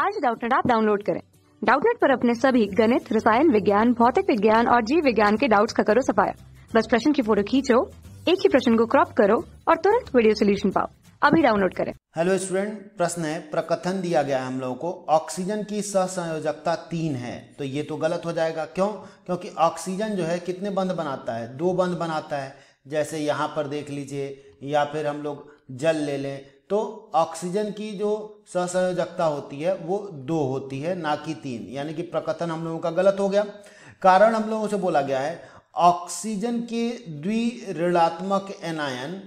आज डाउटनेट आप डाउनलोड करें डाउटनेट पर अपने सभी गणित रसायन विज्ञान भौतिक विज्ञान और जीव विज्ञान के डाउट्स का करो सफाया बस प्रश्न की फोटो खींचो एक ही प्रश्न को क्रॉप करो और तुरंत वीडियो सोल्यूशन पाओ अभी डाउनलोड करें हेलो स्टूडेंट प्रश्न है प्रकथन दिया गया है हम लोगों को ऑक्सीजन की सहसंयोजकता तीन है तो ये तो गलत हो जाएगा क्यों क्योंकि ऑक्सीजन जो है कितने बंद बनाता है दो बंद बनाता है जैसे यहाँ पर देख लीजिए या फिर हम लोग जल ले लें तो ऑक्सीजन की जो ससंयोजकता होती है वो दो होती है ना कि तीन यानी कि प्रकथन हम लोगों का गलत हो गया कारण हम लोगों से बोला गया है ऑक्सीजन के द्विऋणात्मक एनायन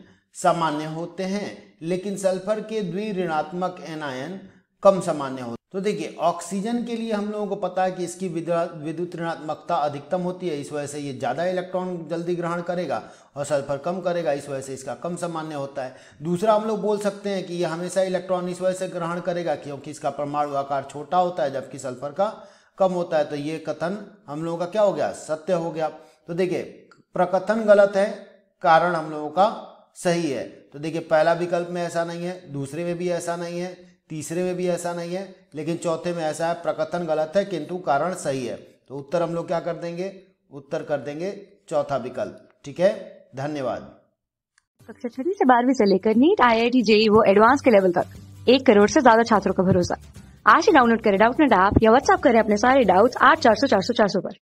सामान्य होते हैं लेकिन सल्फर के द्विऋणात्मक एनायन कम सामान्य होते तो देखिए ऑक्सीजन के लिए हम लोगों को पता है कि इसकी विद्युत ऋणात्मकता अधिकतम होती है इस वजह से ये ज़्यादा इलेक्ट्रॉन जल्दी ग्रहण करेगा और सल्फर कम करेगा इस वजह से इसका कम सामान्य होता है दूसरा हम लोग बोल सकते हैं कि ये हमेशा इलेक्ट्रॉन इस वजह से ग्रहण करेगा क्योंकि इसका परमाणु आकार छोटा होता है जबकि सल्फर का कम होता है तो ये कथन हम लोगों का क्या हो गया सत्य हो गया तो देखिए प्रकथन गलत है कारण हम लोगों का सही है तो देखिए पहला विकल्प में ऐसा नहीं है दूसरे में भी ऐसा नहीं है तीसरे में भी ऐसा नहीं है लेकिन चौथे में ऐसा है प्रकथन गलत है किंतु कारण सही है तो उत्तर हम लोग क्या कर देंगे उत्तर कर देंगे चौथा विकल्प ठीक है धन्यवाद कक्षा छठी से बारहवीं से लेकर NEET I I T JEE वो एडवांस के लेवल तक एक करोड़ से ज्यादा छात्रों का भरोसा आज ही डाउनलोड करें डाउट नेट ऐप या व्हाट्सअप करें अपने सारे डाउट्स आठ चार सौ चार सौ चार सौ पर